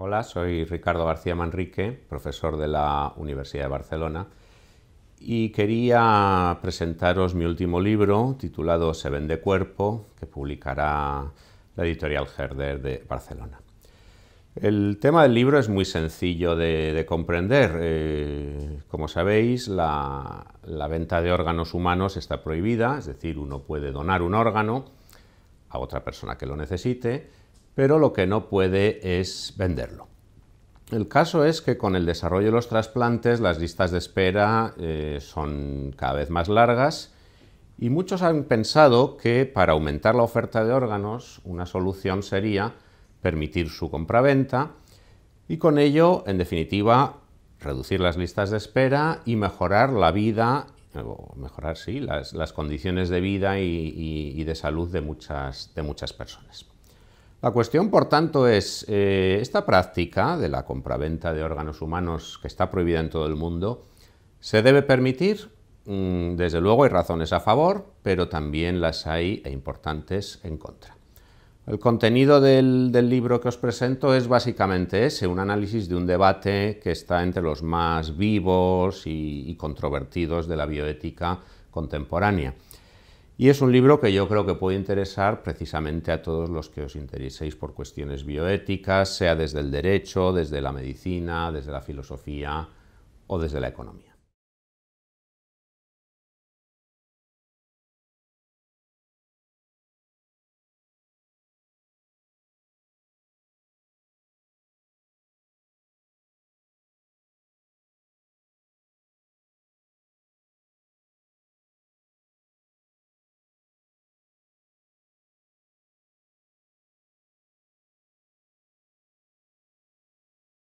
Hola, soy Ricardo García Manrique, profesor de la Universidad de Barcelona, y quería presentaros mi último libro titulado Se vende cuerpo, que publicará la editorial Herder de Barcelona. El tema del libro es muy sencillo de, comprender. Eh, como sabéis, la venta de órganos humanos está prohibida, es decir, uno puede donar un órgano a otra persona que lo necesite, pero lo que no puede es venderlo. El caso es que con el desarrollo de los trasplantes las listas de espera eh, son cada vez más largas y muchos han pensado que para aumentar la oferta de órganos una solución sería permitir su compraventa y con ello, en definitiva, reducir las listas de espera y mejorar la vida, o mejorar, sí, las, condiciones de vida y, de salud de muchas, de muchas personas. La cuestión, por tanto, es, eh, ¿esta práctica de la compraventa de órganos humanos que está prohibida en todo el mundo, se debe permitir? Mm, desde luego hay razones a favor, pero también las hay e importantes en contra. El contenido del, libro que os presento es básicamente ese, un análisis de un debate que está entre los más vivos y controvertidos de la bioética contemporánea. Y es un libro que yo creo que puede interesar precisamente a todos los que os intereséis por cuestiones bioéticas, sea desde el derecho, desde la medicina, desde la filosofía o desde la economía.